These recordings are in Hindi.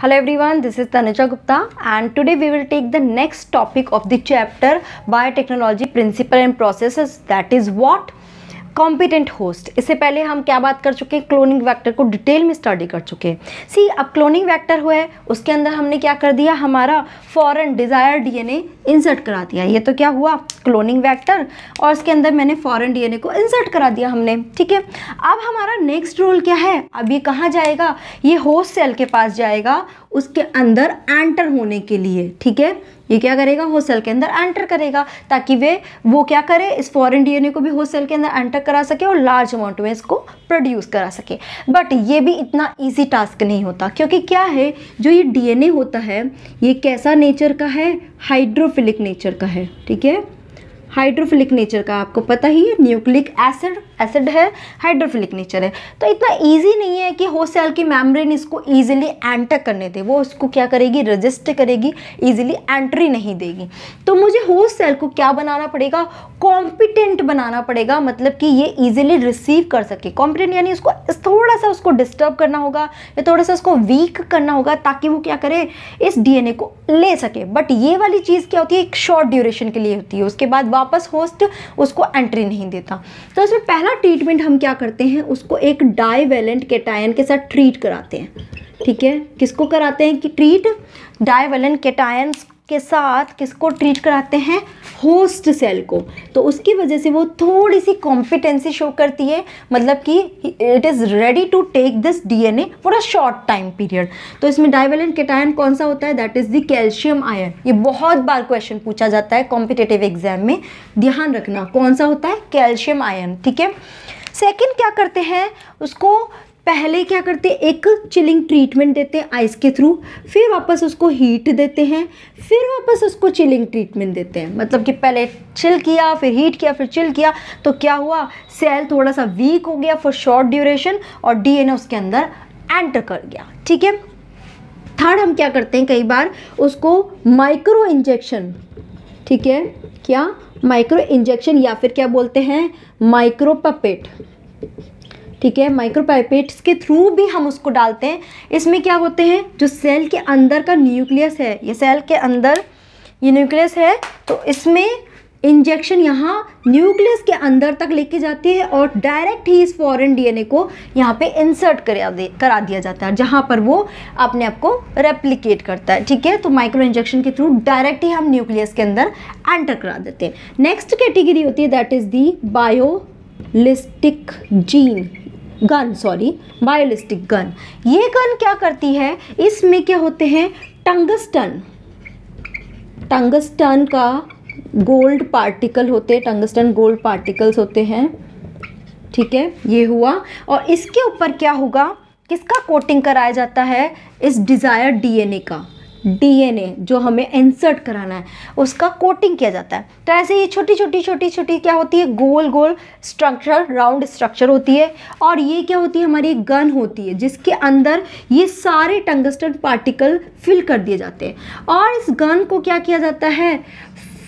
hello everyone this is Tanuja Gupta and today we will take the next topic of the chapter biotechnology principle and process that is what competent host इससे पहले हम क्या बात कर चुके हैं क्लोनिंग वैक्टर को डिटेल में स्टडी कर चुके हैं सी अब क्लोनिंग वैक्टर हुआ है उसके अंदर हमने क्या कर दिया हमारा फॉरन डिज़ायर डीएनए इंसर्ट करा दिया ये तो क्या हुआ क्लोनिंग वैक्टर और इसके अंदर मैंने फॉरन डीएनए को इंसर्ट करा दिया हमने ठीक है अब हमारा नेक्स्ट रोल क्या है अब ये कहाँ जाएगा ये होस्ट सेल के पास जाएगा उसके अंदर एंटर होने के लिए ठीक है ये क्या करेगा होस्ट सेल के अंदर एंटर करेगा ताकि वे वो क्या करे इस फॉरेन डीएनए को भी होस्ट सेल के अंदर एंटर करा सके और लार्ज अमाउंट में इसको प्रोड्यूस करा सके बट ये भी इतना इजी टास्क नहीं होता क्योंकि क्या है जो ये डीएनए होता है ये कैसा नेचर का है हाइड्रो हाइड्रोफिलिक नेचर का है ठीक है हाइड्रोफिलिक नेचर का आपको पता ही है न्यूक्लिक एसिड एसिड है हाइड्रोफिलिक नेचर है तो इतना ईजी नहीं है कि होस्ट सेल की मेम्ब्रेन इसको ईजिली एंटर करने दे वो उसको क्या करेगी रजिस्ट करेगी ईजिली एंट्री नहीं देगी तो मुझे होस्ट सेल को क्या बनाना पड़ेगा कॉम्पिटेंट बनाना पड़ेगा मतलब कि ये इजीली रिसीव कर सके कॉम्पिटेंट यानी उसको थोड़ा सा उसको डिस्टर्ब करना होगा या थोड़ा सा उसको वीक करना होगा ताकि वो क्या करे इस डी को ले सके बट ये वाली चीज़ क्या होती है एक शॉर्ट ड्यूरेशन के लिए होती है उसके बाद वापस होस्ट उसको एंट्री नहीं देता तो उसमें पहले पहला ट्रीटमेंट हम क्या करते हैं उसको एक डाईवेलेंट केटायन के साथ ट्रीट कराते हैं ठीक है किसको कराते हैं कि ट्रीट डाईवेलेंट केटायंस के साथ किसको ट्रीट कराते हैं होस्ट सेल को तो उसकी वजह से वो थोड़ी सी कॉम्पिटेंसी शो करती है मतलब कि it is ready to take this DNA for a short time period तो इसमें डाइवेलेंट केटायन कौन सा होता है that is the calcium ion ये बहुत बार क्वेश्चन पूछा जाता है कॉम्पिटेटिव एग्जाम में ध्यान रखना कौन सा होता है कैल्शियम आयन ठीक है सेकेंड क्या करते हैं उसको पहले क्या करते हैं एक चिलिंग ट्रीटमेंट देते हैं आइस के थ्रू फिर वापस उसको हीट देते हैं फिर वापस उसको चिलिंग ट्रीटमेंट देते हैं मतलब कि पहले चिल किया फिर हीट किया फिर चिल किया तो क्या हुआ सेल थोड़ा सा वीक हो गया फॉर शॉर्ट ड्यूरेशन और डीएनए उसके अंदर एंटर कर गया ठीक है थर्ड हम क्या करते हैं कई बार उसको माइक्रो इंजेक्शन ठीक है क्या माइक्रो इंजेक्शन या फिर क्या बोलते हैं माइक्रो पपेट ठीक है माइक्रोपाइपेट्स के थ्रू भी हम उसको डालते हैं इसमें क्या होते हैं जो सेल के अंदर का न्यूक्लियस है ये सेल के अंदर ये न्यूक्लियस है तो इसमें इंजेक्शन यहाँ न्यूक्लियस के अंदर तक लेके जाती है और डायरेक्ट ही इस फॉरेन डीएनए को यहाँ पे इंसर्ट करा दे करा दिया जाता है जहाँ पर वो अपने आप को रेप्लिकेट करता है ठीक है तो माइक्रो इंजेक्शन के थ्रू डायरेक्ट ही हम न्यूक्लियस के अंदर एंटर करा देते हैं नेक्स्ट कैटेगरी होती है that is the biolistic gene gun sorry biolistic gun ये गन क्या करती है इसमें क्या होते हैं टंगस्टन टंगस्टन का गोल्ड पार्टिकल होते हैं टंगस्टन गोल्ड पार्टिकल्स होते हैं ठीक है ये हुआ और इसके ऊपर क्या होगा किसका कोटिंग कराया जाता है इस डिज़ायर डीएनए का डीएनए जो हमें इंसर्ट कराना है उसका कोटिंग किया जाता है तो ऐसे ये छोटी छोटी छोटी छोटी क्या होती है गोल गोल स्ट्रक्चर राउंड स्ट्रक्चर होती है और ये क्या होती है हमारी गन होती है जिसके अंदर ये सारे टंगस्टन पार्टिकल फिल कर दिए जाते हैं और इस गन को क्या किया जाता है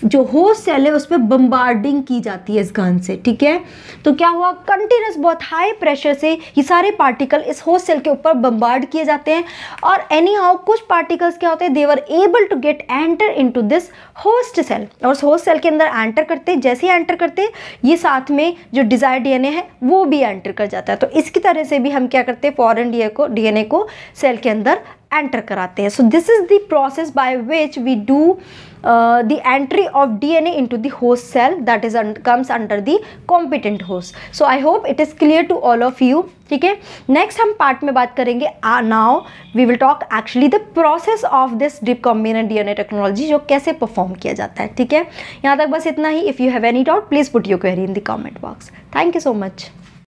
जो होस्ट सेल है उस पर बम्बार्डिंग की जाती है इस गन से ठीक है तो क्या हुआ कंटिन्यूस बहुत हाई प्रेशर से ये सारे पार्टिकल इस होस्ट सेल के ऊपर बम्बार्ड किए जाते हैं और एनी हाउ कुछ पार्टिकल्स क्या होते हैं they're able to get enter in this host cell और उस होस्ट सेल के अंदर एंटर करते जैसे ही एंटर करते ये साथ में जो डिजायर डी है वो भी एंटर कर जाता है तो इसकी तरह से भी हम क्या करते हैं फॉरन डी को डी को सेल के अंदर एंटर कराते हैं so this is the process by which we do the entry of D N A into the host cell that is comes under the competent host so I hope it is clear to all of you ठीक है नेक्स्ट हम पार्ट में बात करेंगे now we will talk actually the process of this dip D N A technology जो कैसे परफॉर्म किया जाता है ठीक है यहाँ तक बस इतना ही if you have any doubt please put you query in the comment box thank you so much